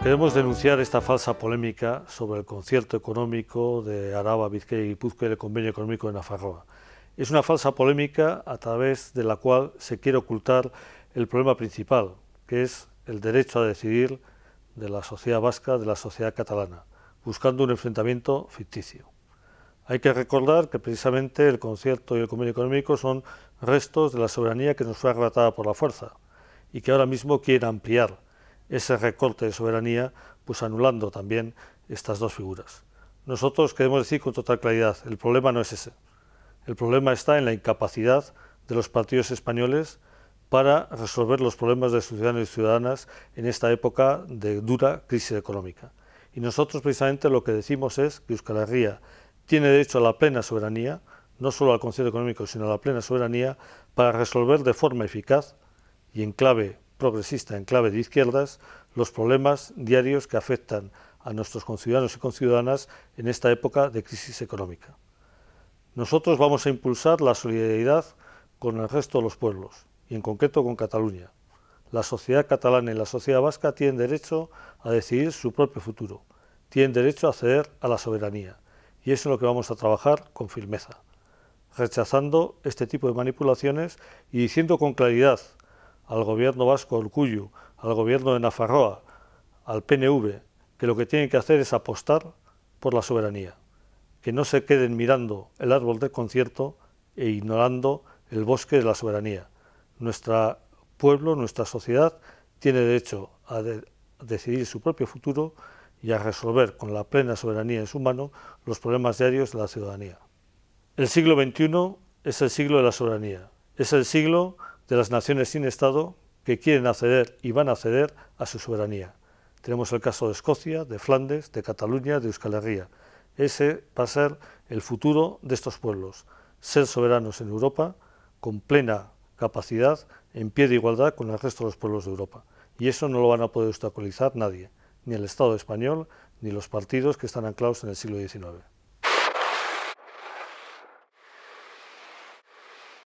queremos denunciar esta falsa polémica sobre el concierto económico de Araba, Vizcaya y Guipúzcoa y el convenio económico de Nafarroa. Es una falsa polémica a través de la cual se quiere ocultar el problema principal, que es el derecho a decidir de la sociedad vasca, de la sociedad catalana, buscando un enfrentamiento ficticio. Hay que recordar que precisamente el concierto y el convenio económico son restos de la soberanía que nos fue arrebatada por la fuerza y que ahora mismo quiere ampliar ese recorte de soberanía, pues anulando también estas dos figuras. Nosotros queremos decir con total claridad, el problema no es ese. El problema está en la incapacidad de los partidos españoles para resolver los problemas de sus ciudadanos y ciudadanas en esta época de dura crisis económica. Y nosotros precisamente lo que decimos es que Euskal Herria tiene derecho a la plena soberanía, no solo al concierto económico, sino a la plena soberanía, para resolver de forma eficaz y en clave progresista en clave de izquierdas los problemas diarios que afectan a nuestros conciudadanos y conciudadanas en esta época de crisis económica. Nosotros vamos a impulsar la solidaridad con el resto de los pueblos, y en concreto con Cataluña. La sociedad catalana y la sociedad vasca tienen derecho a decidir su propio futuro, tienen derecho a acceder a la soberanía, y eso es lo que vamos a trabajar con firmeza, rechazando este tipo de manipulaciones y diciendo con claridad al gobierno vasco Cuyo, al gobierno de Nafarroa, al PNV, que lo que tienen que hacer es apostar por la soberanía, que no se queden mirando el árbol del concierto e ignorando el bosque de la soberanía. Nuestro pueblo, nuestra sociedad, tiene derecho a, a decidir su propio futuro y a resolver con la plena soberanía en su mano los problemas diarios de la ciudadanía. El siglo XXI es el siglo de la soberanía, es el siglo de las naciones sin Estado que quieren acceder y van a acceder a su soberanía. Tenemos el caso de Escocia, de Flandes, de Cataluña, de Euskal Herria. Ese va a ser el futuro de estos pueblos, ser soberanos en Europa con plena capacidad, en pie de igualdad con el resto de los pueblos de Europa. Y eso no lo van a poder obstaculizar nadie, ni el Estado español, ni los partidos que están anclados en el siglo XIX.